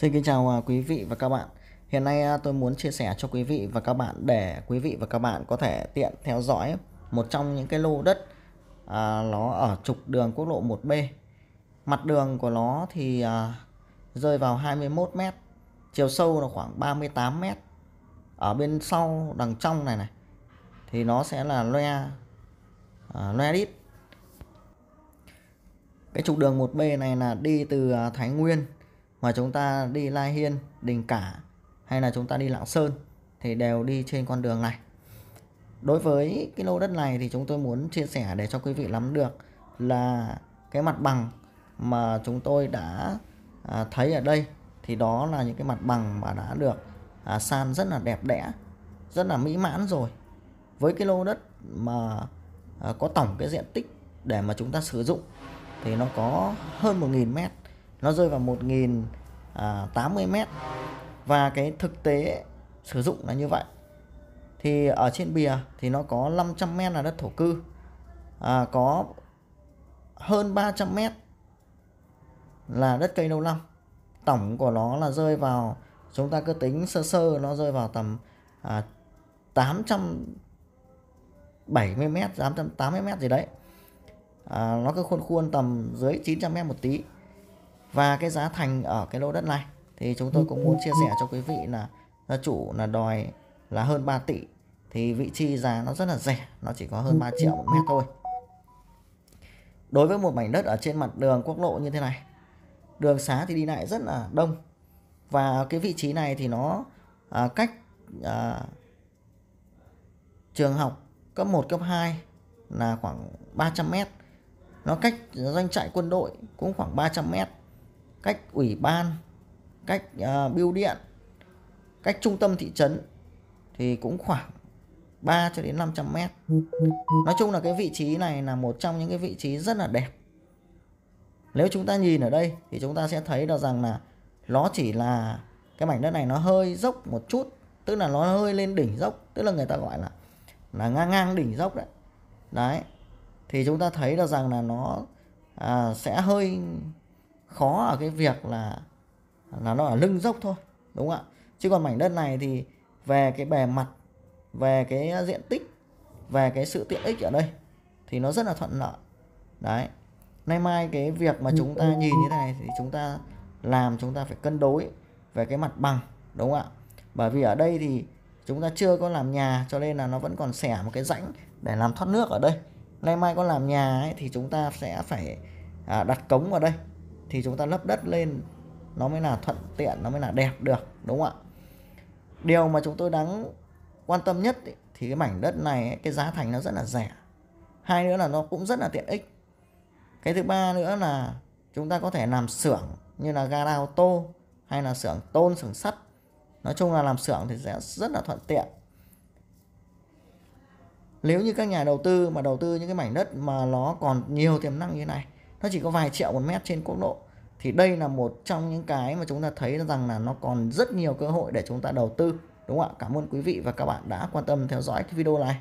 Xin kính chào à, quý vị và các bạn. Hiện nay à, tôi muốn chia sẻ cho quý vị và các bạn để quý vị và các bạn có thể tiện theo dõi một trong những cái lô đất à, nó ở trục đường quốc lộ 1B. Mặt đường của nó thì à, rơi vào 21 m, chiều sâu là khoảng 38 m. Ở bên sau đằng trong này này thì nó sẽ là loe à, loe đít. Cái trục đường 1B này là đi từ à, Thái Nguyên mà chúng ta đi Lai Hiên, Đình Cả hay là chúng ta đi Lạng Sơn thì đều đi trên con đường này. Đối với cái lô đất này thì chúng tôi muốn chia sẻ để cho quý vị nắm được là cái mặt bằng mà chúng tôi đã à, thấy ở đây thì đó là những cái mặt bằng mà đã được à, san rất là đẹp đẽ, rất là mỹ mãn rồi. Với cái lô đất mà à, có tổng cái diện tích để mà chúng ta sử dụng thì nó có hơn 1.000 mét nó rơi vào 1080 à, m và cái thực tế sử dụng là như vậy thì ở trên bìa thì nó có 500 m là đất thổ cư à, có hơn 300 m là đất cây lâu năm tổng của nó là rơi vào chúng ta cứ tính sơ sơ nó rơi vào tầm à, 870 m 880 m gì đấy à, nó cứ khuôn khuôn tầm dưới 900 m một tí và cái giá thành ở cái lô đất này thì chúng tôi cũng muốn chia sẻ cho quý vị là chủ là đòi là hơn 3 tỷ thì vị trí giá nó rất là rẻ nó chỉ có hơn 3 triệu một mét thôi đối với một mảnh đất ở trên mặt đường quốc lộ như thế này đường xá thì đi lại rất là đông và cái vị trí này thì nó à, cách à, trường học cấp 1, cấp 2 là khoảng 300 mét nó cách doanh trại quân đội cũng khoảng 300 mét cách ủy ban cách uh, ờ, bưu điện cách trung tâm thị trấn thì cũng khoảng 3 cho đến 500 mét Nói chung là cái vị trí này là một trong những cái vị trí rất là đẹp Nếu chúng ta nhìn ở đây thì chúng ta sẽ thấy được rằng là Nó chỉ là cái mảnh đất này nó hơi dốc một chút Tức là nó hơi lên đỉnh dốc Tức là người ta gọi là là ngang ngang đỉnh dốc đấy Đấy Thì chúng ta thấy được rằng là nó à, sẽ hơi khó ở cái việc là là nó ở lưng dốc thôi đúng không ạ chứ còn mảnh đất này thì về cái bề mặt về cái diện tích về cái sự tiện ích ở đây thì nó rất là thuận lợi đấy nay mai cái việc mà chúng ta nhìn như thế này thì chúng ta làm chúng ta phải cân đối về cái mặt bằng đúng không ạ bởi vì ở đây thì chúng ta chưa có làm nhà cho nên là nó vẫn còn xẻ một cái rãnh để làm thoát nước ở đây nay mai có làm nhà ấy, thì chúng ta sẽ phải à, đặt cống vào đây thì chúng ta lấp đất lên nó mới là thuận tiện nó mới là đẹp được đúng không ạ điều mà chúng tôi đáng quan tâm nhất ý, thì cái mảnh đất này ấy, cái giá thành nó rất là rẻ hai nữa là nó cũng rất là tiện ích cái thứ ba nữa là chúng ta có thể làm xưởng như là gara ô tô hay là xưởng tôn xưởng sắt nói chung là làm xưởng thì sẽ rất là thuận tiện nếu như các nhà đầu tư mà đầu tư những cái mảnh đất mà nó còn nhiều tiềm năng như này nó chỉ có vài triệu một mét trên quốc lộ thì đây là một trong những cái mà chúng ta thấy rằng là nó còn rất nhiều cơ hội để chúng ta đầu tư đúng không ạ cảm ơn quý vị và các bạn đã quan tâm theo dõi cái video này